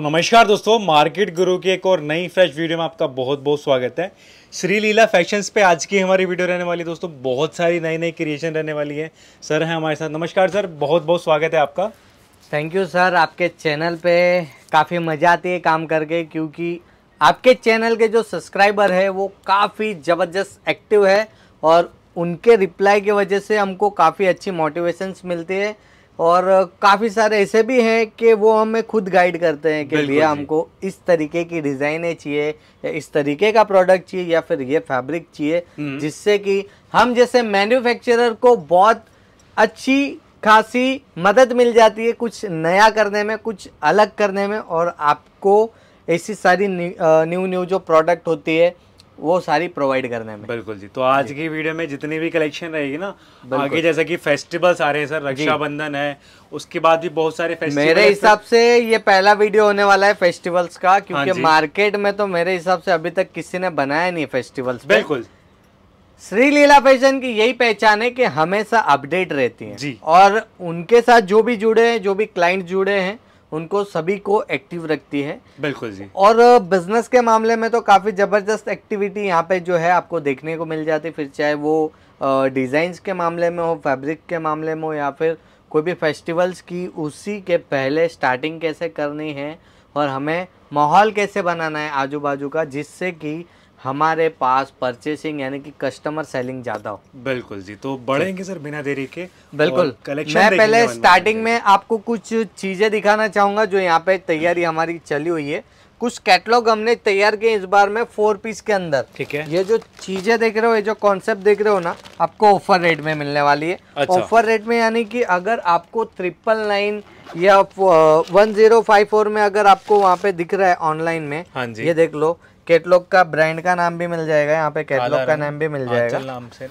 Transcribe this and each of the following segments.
तो नमस्कार दोस्तों मार्केट गुरु की एक और नई फ्रेश वीडियो में आपका बहुत बहुत स्वागत है श्री लीला फैशंस पे आज की हमारी वीडियो रहने वाली है दोस्तों बहुत सारी नई नई क्रिएशन रहने वाली है सर हैं हमारे साथ नमस्कार सर बहुत बहुत स्वागत है आपका थैंक यू सर आपके चैनल पे काफ़ी मज़ा आती है काम करके क्योंकि आपके चैनल के जो सब्सक्राइबर है वो काफ़ी ज़बरदस्त एक्टिव है और उनके रिप्लाई की वजह से हमको काफ़ी अच्छी मोटिवेशंस मिलती है और काफ़ी सारे ऐसे भी हैं कि वो हमें खुद गाइड करते हैं कि भैया हमको इस तरीके की डिज़ाइनें चाहिए या इस तरीके का प्रोडक्ट चाहिए या फिर ये फैब्रिक चाहिए हम्म। जिससे कि हम जैसे मैन्युफैक्चरर को बहुत अच्छी खासी मदद मिल जाती है कुछ नया करने में कुछ अलग करने में और आपको ऐसी सारी न्यू न्यू जो प्रोडक्ट होती है वो सारी प्रोवाइड करने में बिल्कुल जी तो आज जी। की वीडियो में जितनी भी कलेक्शन रहेगी ना आगे जैसे कि फेस्टिवल्स आ रहे हैं सर रक्षाबंधन है उसके बाद भी बहुत सारे फेस्टिवल मेरे हिसाब से ये पहला वीडियो होने वाला है फेस्टिवल्स का हाँ क्योंकि हाँ मार्केट में तो मेरे हिसाब से अभी तक किसी ने बनाया नहीं फेस्टिवल्स बिल्कुल श्री लीला फैशन की यही पहचान है कि हमेशा अपडेट रहती है जी और उनके साथ जो भी जुड़े हैं जो भी क्लाइंट जुड़े हैं उनको सभी को एक्टिव रखती है बिल्कुल जी और बिजनेस के मामले में तो काफ़ी ज़बरदस्त एक्टिविटी यहाँ पे जो है आपको देखने को मिल जाती फिर चाहे वो डिज़ाइंस के मामले में हो फैब्रिक के मामले में हो या फिर कोई भी फेस्टिवल्स की उसी के पहले स्टार्टिंग कैसे करनी है और हमें माहौल कैसे बनाना है आजू बाजू का जिससे कि हमारे पास परचेसिंग यानी कि कस्टमर सेलिंग ज्यादा हो बिल्कुल जी तो बढ़ेंगे सर बिना देरी के बिल्कुल कलेक्शन मैं पहले स्टार्टिंग में आपको कुछ चीजें दिखाना चाहूंगा जो यहाँ पे तैयारी हमारी चली हुई है कुछ कैटलॉग हमने तैयार किए इस बार में फोर पीस के अंदर ठीक है ये जो चीजें देख रहे हो ये जो कॉन्सेप्ट देख रहे हो ना आपको ऑफर रेट में मिलने वाली है ऑफर अच्छा। रेट में यानी कि अगर आपको ट्रिपल नाइन या वन जीरो फाइव फोर में अगर आपको वहाँ पे दिख रहा है ऑनलाइन में हाँ जी। ये देख लो केटलॉग का ब्रांड का नाम भी मिल जाएगा यहाँ पे कैटलॉग का नाम भी मिल जाएगा नाम से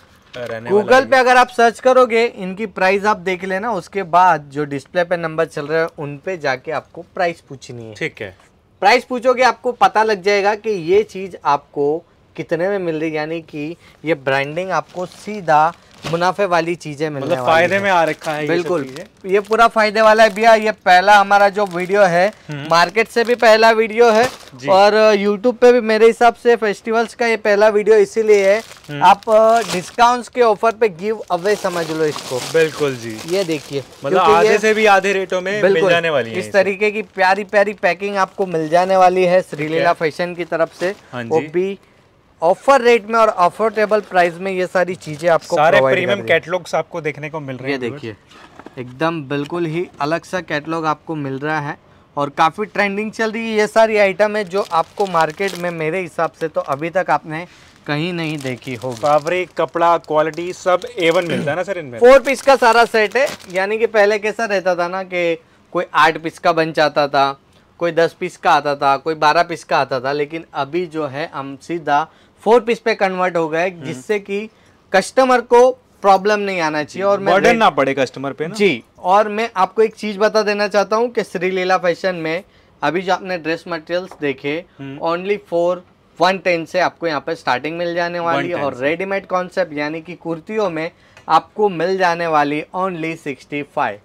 गूगल पे अगर आप सर्च करोगे इनकी प्राइस आप देख लेना उसके बाद जो डिस्प्ले पे नंबर चल रहे हैं उन पे जाके आपको प्राइस पूछनी है ठीक है प्राइस पूछोगे आपको पता लग जाएगा कि ये चीज आपको कितने में मिल रही यानी कि ये ब्रांडिंग आपको सीधा मुनाफे वाली चीजें मिलने मतलब फायदे में आ रखा है बिल्कुल ये, ये पूरा फायदे वाला है भैया ये पहला हमारा जो वीडियो है हम्म। मार्केट से भी पहला वीडियो है और यूट्यूब पे भी मेरे हिसाब से फेस्टिवल्स का ये पहला वीडियो इसीलिए है हम्म। आप डिस्काउंट्स के ऑफर पे गिव अवे समझ लो इसको बिल्कुल जी ये देखिए मतलब आधे से भी आधे रेटों में मिल जाने वाली है इस तरीके की प्यारी प्यारी पैकिंग आपको मिल जाने वाली है श्रीलीला फैशन की तरफ से हाँ वो भी ऑफर रेट में और अफोर्डेबल प्राइस में ये सारी चीजें आपको सारे प्रीमियम कैटलॉग्स आपको देखने को मिल रहे हैं देखिए एकदम बिल्कुल ही अलग सा कैटलॉग आपको मिल रहा है और काफ़ी ट्रेंडिंग चल रही है ये सारी आइटम है जो आपको मार्केट में मेरे हिसाब से तो अभी तक आपने कहीं नहीं देखी हो फैब्रिक कपड़ा क्वालिटी सब एवन मिलता है ना सर इनमें फोर पीस का सारा सेट है यानी कि पहले कैसा रहता था ना कि कोई आठ पीस का बन जाता था कोई दस पीस का आता था कोई बारह पीस का आता था लेकिन अभी जो है हम सीधा फोर पीस पे कन्वर्ट हो गया है हम्म। जिससे कि कस्टमर को प्रॉब्लम नहीं आना चाहिए और बर्डन ना पड़े कस्टमर पे ना? जी और मैं आपको एक चीज बता देना चाहता हूँ कि श्री लीला फैशन में अभी जो आपने ड्रेस मटेरियल्स देखे ओनली फोर वन टेन से आपको यहाँ पे स्टार्टिंग मिल जाने वाली और रेडीमेड कॉन्सेप्ट यानी कि कुर्तियों में आपको मिल जाने वाली only sixty five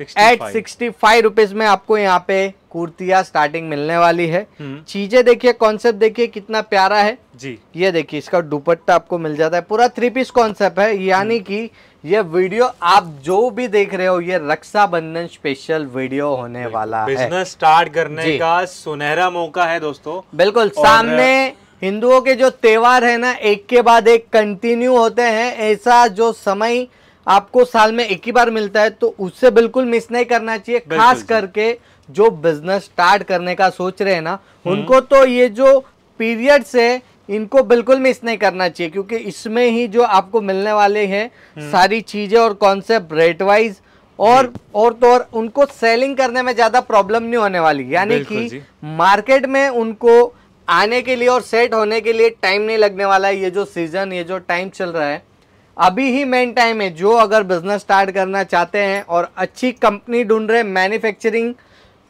eight sixty five rupees में आपको यहाँ पे कुर्तिया स्टार्टिंग मिलने वाली है हम्म। चीजें देखिए कॉन्सेप्ट देखिए कितना प्यारा है जी ये देखिए इसका दुपट्टा आपको मिल जाता है पूरा थ्री पीस कॉन्सेप्ट है यानी हम्म। कि ये वीडियो आप जो भी देख रहे हो ये रक्षाबंधन स्पेशल वीडियो होने वाला है बिजनेस स्टार्ट करने का सुनहरा मौका है दोस्तों बिल्कुल सामने हिंदुओं के जो त्योहार है ना एक के बाद एक कंटिन्यू होते हैं ऐसा जो समय आपको साल में एक ही बार मिलता है तो उससे बिल्कुल मिस नहीं करना चाहिए खास करके जो बिजनेस स्टार्ट करने का सोच रहे हैं ना हम्म। उनको तो ये जो पीरियड्स है इनको बिल्कुल मिस नहीं करना चाहिए क्योंकि इसमें ही जो आपको मिलने वाले हैं हम्म। सारी चीज़ें और कॉन्सेप्ट रेट वाइज और और तो और उनको सेलिंग करने में ज़्यादा प्रॉब्लम नहीं होने वाली यानी कि मार्केट में उनको आने के लिए और सेट होने के लिए टाइम नहीं लगने वाला है ये जो सीज़न ये जो टाइम चल रहा है अभी ही मेन टाइम है जो अगर बिजनेस स्टार्ट करना चाहते हैं और अच्छी कंपनी ढूंढ रहे मैन्युफैक्चरिंग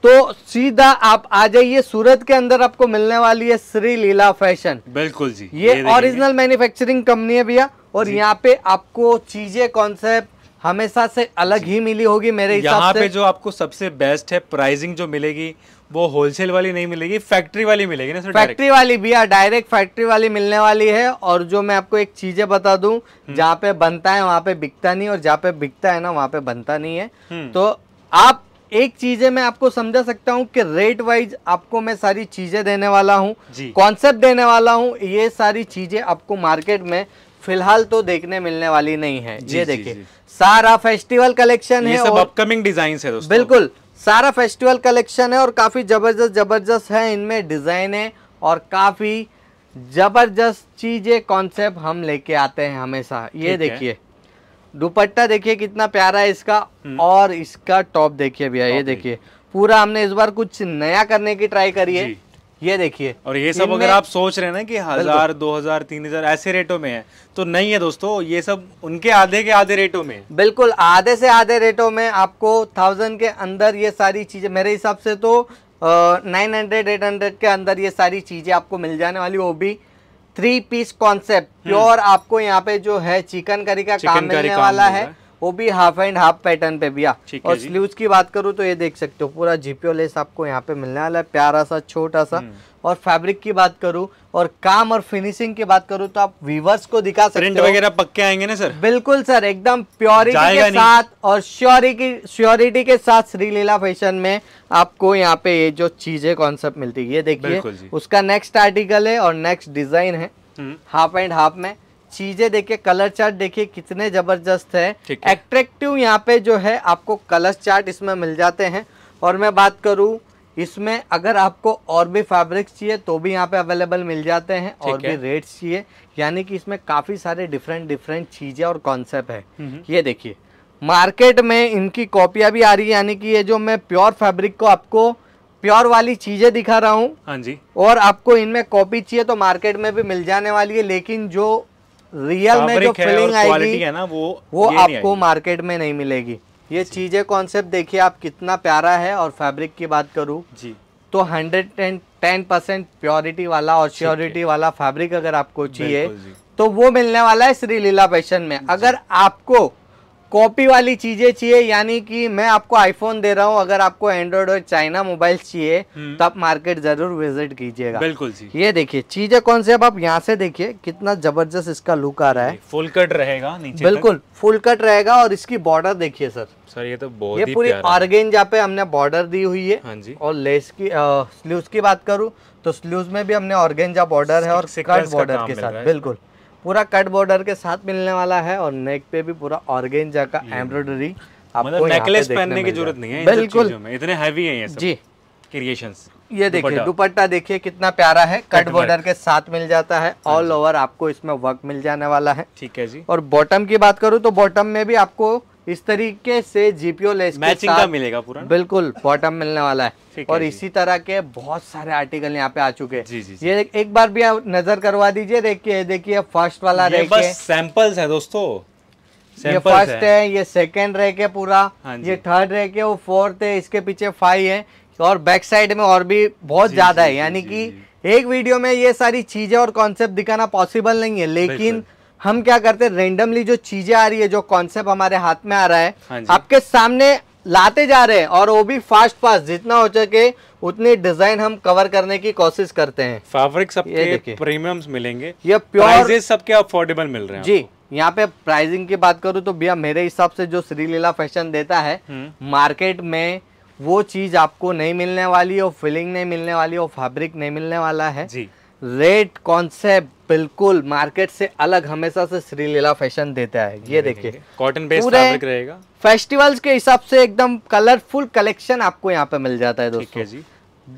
तो सीधा आप आ जाइए सूरत के अंदर आपको मिलने वाली है श्री लीला फैशन बिल्कुल जी ये ओरिजिनल मैन्युफैक्चरिंग कंपनी है भैया और यहाँ पे आपको चीजें कॉन्सेप्ट हमेशा से अलग ही मिली होगी मेरे हिसाब से यहाँ पे जो आपको सबसे बेस्ट है प्राइसिंग जो मिलेगी वो होलसेल वाली नहीं मिलेगी फैक्ट्री वाली मिलेगी ना फैक्ट्री वाली भी डायरेक्ट फैक्ट्री वाली मिलने वाली है और जो मैं आपको एक चीजें बता दूं हम्म। जहाँ पे बनता है वहाँ पे बिकता नहीं और जहाँ पे बिकता है ना वहाँ पे बनता नहीं है हम्म। तो आप एक चीजें मैं आपको समझा सकता हूँ कि रेट वाइज आपको मैं सारी चीजें देने वाला हूँ कॉन्सेप्ट देने वाला हूँ ये सारी चीजें आपको मार्केट में फिलहाल तो देखने मिलने वाली नहीं है ये देखिए सारा फेस्टिवल कलेक्शन है सब अपकमिंग डिजाइन है दोस्तों बिल्कुल सारा फेस्टिवल कलेक्शन है और काफ़ी ज़बरदस्त ज़बरदस्त है इनमें डिज़ाइन है और काफ़ी ज़बरदस्त चीज़ें कॉन्सेप्ट हम लेके आते हैं हमेशा ये देखिए दुपट्टा देखिए कितना प्यारा है इसका हम्म। और इसका टॉप देखिए भैया ये देखिए पूरा हमने इस बार कुछ नया करने की ट्राई करी है ये देखिए और ये सब अगर आप सोच रहे हैं ना कि हजार दो हजार तीन हजार ऐसे रेटों में है तो नहीं है दोस्तों ये सब उनके आधे के आधे रेटों में बिल्कुल आधे से आधे रेटों में आपको थाउजेंड के अंदर ये सारी चीजें मेरे हिसाब से तो नाइन हंड्रेड एट हंड्रेड के अंदर ये सारी चीजें आपको मिल जाने वाली वो भी थ्री पीस कॉन्सेप्ट प्योर आपको यहाँ पे जो है चिकन करी का काम मिलने वाला है वो भी हाफ एंड हाफ पैटर्न पे भैया और स्लीव्स की बात करूँ तो ये देख सकते हो पूरा जीपीओ लेस आपको यहाँ पे मिलने वाला है प्यारा सा छोटा सा हम्म। और फैब्रिक की बात करूँ और काम और फिनिशिंग की बात करूँ तो आप व्यूवर्स को दिखा सकते प्रिंट वगैरह पक्के आएंगे ना सर बिल्कुल सर एकदम प्योरिटी के साथ और श्योरिटी श्योरिटी के साथ श्रीलीला फैशन में आपको यहाँ पे ये जो चीजें कॉन्सेप्ट मिलती है ये देखिए उसका नेक्स्ट आर्टिकल है और नेक्स्ट डिजाइन है हाफ एंड हाफ में चीजें देखिए कलर चार्ट देखिए कितने जबरदस्त है एट्रेक्टिव यहाँ पे जो है आपको कलर चार्ट इसमें मिल जाते हैं और मैं बात करूँ इसमें अगर आपको और भी फैब्रिक्स चाहिए तो भी यहाँ पे अवेलेबल मिल जाते हैं और है। भी रेट्स चाहिए यानी कि इसमें काफ़ी सारे डिफरेंट डिफरेंट चीज़ें और कॉन्सेप्ट है हम्म, हम्म। ये देखिए मार्केट में इनकी कॉपियां भी आ रही है यानी कि ये जो मैं प्योर फैब्रिक को आपको प्योर वाली चीज़ें दिखा रहा हूँ हाँ जी और आपको इनमें कॉपी चाहिए तो मार्केट में भी मिल जाने वाली है लेकिन जो रियल में जो फीलिंग आएगी है ना वो वो आपको मार्केट में नहीं मिलेगी ये चीज़ें कॉन्सेप्ट देखिए आप कितना प्यारा है और फैब्रिक की बात करूँ जी तो hundred and ten percent purity वाला और श्योरिटी वाला फैब्रिक अगर आपको चाहिए तो वो मिलने वाला है श्री लीला फैशन में अगर आपको कॉपी वाली चीजें चाहिए यानी कि मैं आपको आईफोन दे रहा हूँ अगर आपको एंड्रॉइड और चाइना मोबाइल चाहिए हम्म। तो आप मार्केट जरूर विजिट कीजिएगा बिल्कुल ये देखिए चीजें कौन सी अब आप यहाँ से देखिए कितना जबरदस्त इसका लुक आ रहा है फुल कट रहेगा नीचे बिल्कुल फुल कट रहेगा और इसकी बॉर्डर देखिए सर सर ये तो बहुत ये पूरी जहाँ पे हमने बॉर्डर दी हुई है हाँ जी। और लेस की स्लूज की बात करूँ तो स्लूज में भी हमने ऑर्गेंजा बॉर्डर है और बॉर्डर के साथ बिल्कुल पूरा कट बॉर्डर के साथ मिलने वाला है और नेक पे भी पूरा ऑर्गेंजा का एम्ब्रॉयडरी मतलब आपको नेकलेस पहनने की जरूरत नहीं है बिल्कुल इतने हैवी है ये सब जी क्रिएशन ये देखिए दुपट्टा देखिए कितना प्यारा है कट बॉर्डर के साथ मिल जाता है ऑल हाँ ओवर आपको इसमें वर्क मिल जाने वाला है ठीक है जी और बॉटम की बात करूँ तो बॉटम में भी आपको इस तरीके से जीपीओ लेस मैचिंग का मिलेगा पूरा बिल्कुल बॉटम मिलने वाला है और है इसी तरह के बहुत सारे आर्टिकल यहाँ पे आ चुके जी, जी, ये एक बार भी आप नजर करवा दीजिए देखिए देखिए फर्स्ट वाला ये बस सैंपल्स है दोस्तों ये फर्स्ट है।, ये सेकंड रह के पूरा हाँ ये थर्ड रह के वो फोर्थ है इसके पीछे फाइव है और बैक साइड में और भी बहुत ज्यादा है यानी कि एक वीडियो में ये सारी चीजें और कॉन्सेप्ट दिखाना पॉसिबल नहीं है लेकिन हम क्या करते हैं रेंडमली जो चीजें आ रही है जो कॉन्सेप्ट हमारे हाथ में आ रहा है हाँ आपके सामने लाते जा रहे हैं और वो भी फास्ट फास्ट जितना हो सके उतनी डिजाइन हम कवर करने की कोशिश करते हैं फैब्रिक सबके प्रीमियम्स मिलेंगे ये प्योर सबके अफोर्डेबल मिल रहे हैं जी यहाँ पे प्राइसिंग की बात करूँ तो भैया मेरे हिसाब से जो श्रीलीला फैशन देता है मार्केट हम्म। में वो चीज आपको नहीं मिलने वाली और फिलिंग नहीं मिलने वाली और फैब्रिक नहीं मिलने वाला है जी रेड कॉन्सेप्ट बिल्कुल मार्केट से अलग हमेशा से श्रीलीला फैशन देता है ये देखिए कॉटन बेस्ड फैब्रिक रहेगा फेस्टिवल्स के हिसाब से एकदम कलरफुल कलेक्शन आपको यहाँ पे मिल जाता है दोस्तों जी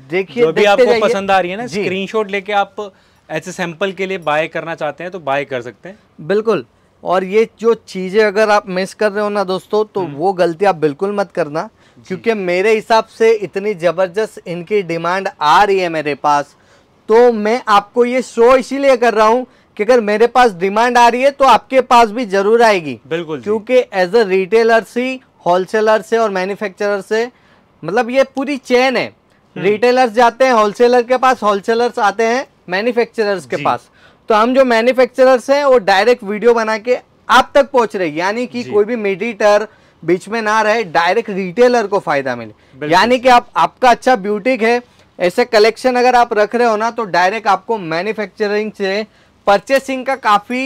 देखिए जो भी आपको पसंद आ रही है ना स्क्रीनशॉट लेके आप ऐसे सैंपल के लिए बाय करना चाहते हैं तो बाय कर सकते हैं बिल्कुल और ये जो चीज़ें अगर आप मिस कर रहे हो ना दोस्तों तो हम्म। वो गलती आप बिल्कुल मत करना क्योंकि मेरे हिसाब से इतनी ज़बरदस्त इनकी डिमांड आ रही है मेरे पास तो मैं आपको ये शो इसीलिए कर रहा हूँ कि अगर मेरे पास डिमांड आ रही है तो आपके पास भी जरूर आएगी बिल्कुल क्योंकि एज अ रिटेलर से होलसेलर से और मैन्युफैक्चरर से मतलब ये पूरी चेन है रिटेलर्स हम्म। जाते हैं होलसेलर के पास होलसेलर्स आते हैं मैन्युफैक्चरर्स के पास तो हम जो मैन्युफैक्चरर्स हैं वो डायरेक्ट वीडियो बना के आप तक पहुंच रहे यानी कि कोई भी मेडिटर बीच में ना रहे डायरेक्ट रिटेलर को फायदा मिले यानी कि आप आपका अच्छा ब्यूटिक है ऐसे कलेक्शन अगर आप रख रहे हो ना तो डायरेक्ट आपको मैन्युफैक्चरिंग से परचेसिंग का काफ़ी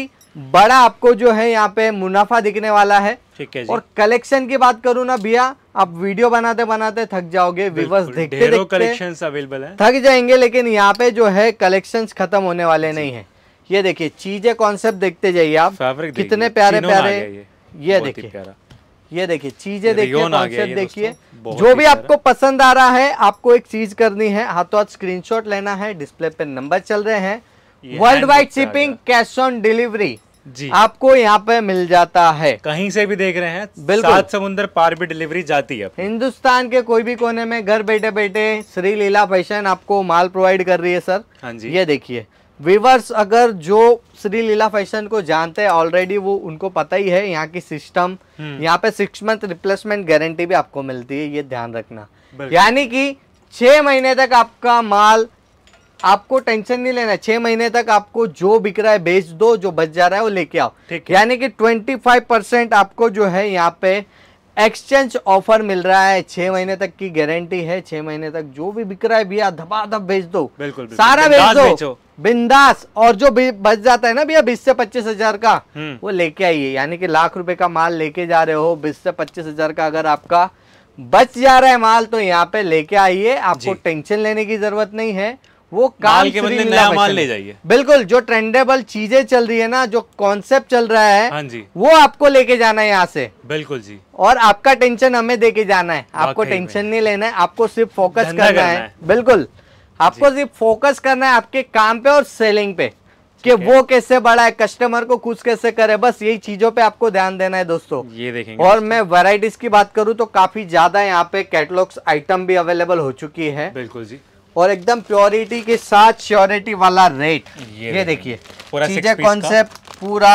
बड़ा आपको जो है यहाँ पे मुनाफा दिखने वाला है ठीक है जी। और कलेक्शन की बात करूँ ना भैया आप वीडियो बनाते बनाते थक जाओगे व्यूवर्स देखते देखते अवेलेबल है थक जाएंगे लेकिन यहाँ पे जो है कलेक्शन खत्म होने वाले नहीं है ये देखिए चीजें कॉन्सेप्ट देखते जाइए आप कितने प्यारे प्यारे ये देखिए ये देखिए चीजें देखिए कॉन्सेप्ट देखिए जो भी आपको पसंद आ रहा है आपको एक चीज करनी है हाथों हाथ स्क्रीन लेना है डिस्प्ले पे नंबर चल रहे हैं world wide shipping cash on delivery जी आपको यहाँ पे मिल जाता है कहीं से भी देख रहे हैं बिल्कुल सात समुंदर पार भी डिलीवरी जाती है हिंदुस्तान के कोई भी कोने में घर बैठे बैठे श्री लीला फैशन आपको माल प्रोवाइड कर रही है सर हाँ जी ये देखिए वीवर्स अगर जो श्री लीला फैशन को जानते हैं ऑलरेडी वो उनको पता ही है यहाँ की सिस्टम हम्म। यहाँ पे सिक्स मंथ रिप्लेसमेंट गारंटी भी आपको मिलती है ये ध्यान रखना यानी कि छह महीने तक आपका माल आपको टेंशन नहीं लेना छह महीने तक आपको जो बिक रहा है बेच दो जो बच जा रहा है वो लेके आओ यानी कि ट्वेंटी फाइव परसेंट आपको जो है यहाँ पे एक्सचेंज ऑफर मिल रहा है छह महीने तक की गारंटी है छह महीने तक जो भी बिक रहा है भैया धबाधब भेज दो बिल्कुल, बिल्कुल सारा भेज दो बिंदास और जो बच जाता है ना भैया बीस से पच्चीस हजार का हम्म। वो लेके आइए यानी कि लाख रुपए का माल लेके जा रहे हो बीस से पच्चीस हजार का अगर आपका बच जा रहा है माल तो यहाँ पे लेके आइए आपको टेंशन लेने की जरूरत नहीं है वो काम के बदले नया माल ले जाइए बिल्कुल जो ट्रेंडेबल चीजें चल रही है ना जो कॉन्सेप्ट चल रहा है हाँ जी वो आपको लेके जाना है यहाँ से बिल्कुल जी और आपका टेंशन हमें देके जाना है आपको टेंशन नहीं लेना है आपको सिर्फ फोकस करना है बिल्कुल आपको सिर्फ फोकस करना है आपके काम पे और सेलिंग पे कि वो कैसे बढ़ाए कस्टमर को खुश कैसे करे बस यही चीजों पे आपको ध्यान देना है दोस्तों ये देखेंगे और मैं वैरायटीज की बात करूँ तो काफी ज्यादा यहाँ पे कैटलॉग्स आइटम भी अवेलेबल हो चुकी है बिल्कुल जी और एकदम प्योरिटी के साथ श्योरिटी वाला रेट ये, ये देखिए चीजें कॉन्सेप्ट पूरा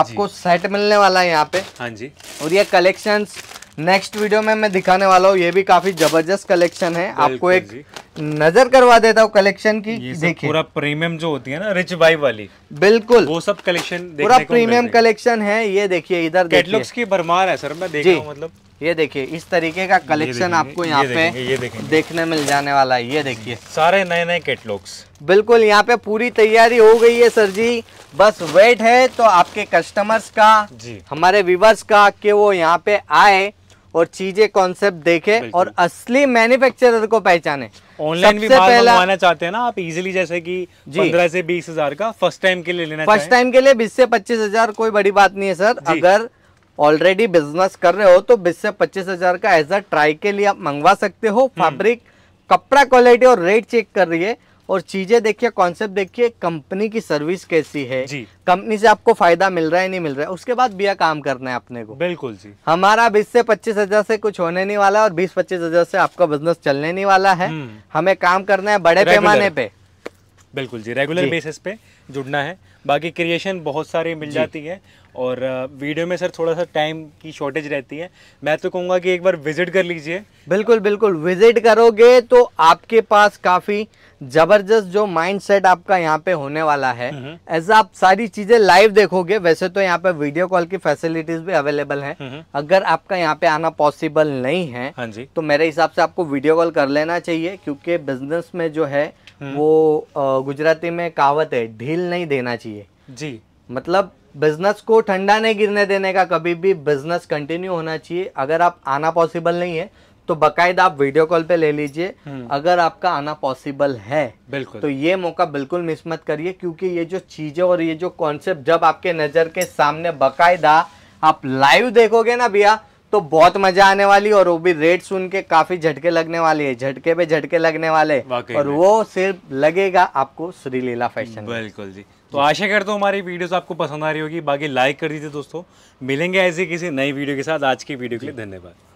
आपको सेट मिलने वाला है यहाँ पे हाँ जी और ये कलेक्शंस नेक्स्ट वीडियो में मैं दिखाने वाला हूँ ये भी काफी जबरदस्त कलेक्शन है आपको एक नजर करवा देता हूँ कलेक्शन की देखिए पूरा प्रीमियम जो होती है ना रिच बाई वाली बिल्कुल वो सब कलेक्शन पूरा प्रीमियम कलेक्शन है ये देखिए इधर कैटलॉग्स की भरमार है सर मैं देख रहा हूँ मतलब ये देखिए इस तरीके का कलेक्शन आपको यहाँ पे देखने मिल जाने वाला है ये देखिए सारे नए नए कैटलॉग्स बिल्कुल यहाँ पे पूरी तैयारी हो गई है सर जी बस वेट है तो आपके कस्टमर्स का हमारे व्यूवर्स का कि वो यहाँ पे आए और चीजें कॉन्सेप्ट देखे और असली मैन्युफैक्चरर को पहचाने ऑनलाइन भी माल मंगवाना चाहते हैं ना आप इजीली जैसे कि पंद्रह से बीस हजार का फर्स्ट टाइम के लिए लेना फर्स्ट टाइम के लिए बीस से पच्चीस हजार कोई बड़ी बात नहीं है सर अगर ऑलरेडी बिजनेस कर रहे हो तो बीस से पच्चीस हजार का एज अ ट्राई के लिए आप मंगवा सकते हो फैब्रिक हम्म। कपड़ा क्वालिटी और रेट चेक कर रही है और चीजें देखिए कॉन्सेप्ट देखिए कंपनी की सर्विस कैसी है कंपनी से आपको फायदा मिल रहा है नहीं मिल रहा है उसके बाद बिया काम करना है अपने को बिल्कुल जी हमारा बीस से पच्चीस हजार से कुछ होने नहीं वाला और बीस पच्चीस हजार से आपका बिजनेस चलने नहीं वाला है हम्म। हमें काम करना है बड़े पैमाने पे बिल्कुल जी रेगुलर बेसिस पे जुड़ना है बाकी क्रिएशन बहुत सारी मिल जाती है और वीडियो में सर थोड़ा सा टाइम की शॉर्टेज रहती है मैं तो कहूँगा कि एक बार विजिट कर लीजिए बिल्कुल बिल्कुल विजिट करोगे तो आपके पास काफ़ी ज़बरदस्त जो माइंडसेट आपका यहाँ पे होने वाला है ऐसा हम्म, हम्म। आप सारी चीज़ें लाइव देखोगे वैसे तो यहाँ पे वीडियो कॉल की फैसिलिटीज़ भी अवेलेबल हैं हम्म, अगर आपका यहाँ पे आना पॉसिबल नहीं है हाँ जी। तो मेरे हिसाब से आपको वीडियो कॉल कर लेना चाहिए क्योंकि बिजनेस में जो है वो गुजराती में कहावत है ढील नहीं देना चाहिए जी मतलब बिजनेस को ठंडा नहीं गिरने देने का कभी भी बिजनेस कंटिन्यू होना चाहिए अगर आप आना पॉसिबल नहीं है तो बकायदा आप वीडियो कॉल पे ले लीजिए हम्म। अगर आपका आना पॉसिबल है बिल्कुल तो ये मौका बिल्कुल मिस मत करिए क्योंकि ये जो चीजें और ये जो कॉन्सेप्ट जब आपके नजर के सामने बकायदा आप लाइव देखोगे ना भैया तो बहुत मजा आने वाली और वो भी रेट सुन के काफी झटके लगने वाले है झटके पे झटके लगने वाले और वो सिर्फ लगेगा आपको श्रीलीला फैशन बिल्कुल जी तो आशा करता हूँ हमारी वीडियोस आपको पसंद आ रही होगी बाकी लाइक कर दीजिए दोस्तों मिलेंगे ऐसे किसी नई वीडियो के साथ आज की वीडियो के लिए धन्यवाद